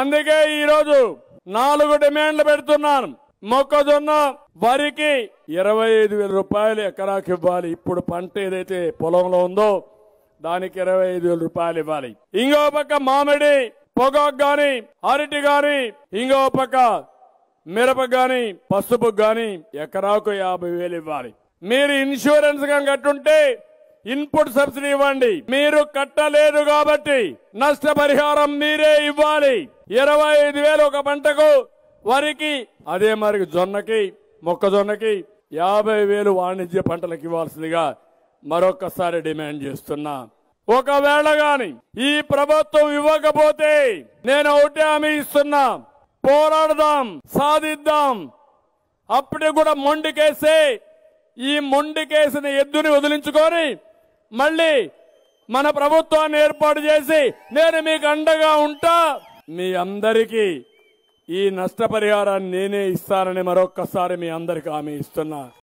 అందుకే ఈరోజు నాలుగు డిమాండ్లు పెడుతున్నాను మొక్కజొన్న వరికి ఇరవై ఐదు వేల రూపాయలు ఎకరాకి ఇవ్వాలి ఇప్పుడు పంట ఏదైతే పొలంలో ఉందో దానికి ఇరవై ఐదు వేల రూపాయలు ఇవ్వాలి ఇంకో పక్క మామిడి పొగాకు గాని అరటి గాని ఇంకో పక్క మిరప గాని పసుపు గాని ఎకరాకు యాభై వేలు ఇవ్వాలి మీరు ఇన్సూరెన్స్ గా కట్టుంటే ఇన్పుట్ సబ్సిడీ ఇవ్వండి మీరు కట్టలేదు కాబట్టి నష్టపరిహారం మీరే ఇవ్వాలి ఇరవై ఐదు వేలు ఒక పంటకు వరికి అదే మరి జొన్నకి మొక్కజొన్నకి యాభై వేలు వాణిజ్య పంటలకు ఇవ్వాల్సిందిగా మరొకసారి డిమాండ్ చేస్తున్నా ఒకవేళ గాని ఈ ప్రభుత్వం ఇవ్వకపోతే నేను ఒకటే హామీ ఇస్తున్నా పోరాడదాం సాధిద్దాం అప్పుడు కూడా మొండికేసే ఈ మొండికేసిన ఎద్దుని వదిలించుకొని మళ్ళీ మన ప్రభుత్వాన్ని ఏర్పాటు చేసి నేను మీకు అండగా ఉంటా మీ అందరికీ ఈ నష్టపరిహారాన్ని నేనే ఇస్తానని మరొక్కసారి మీ అందరికి ఆమె ఇస్తున్నా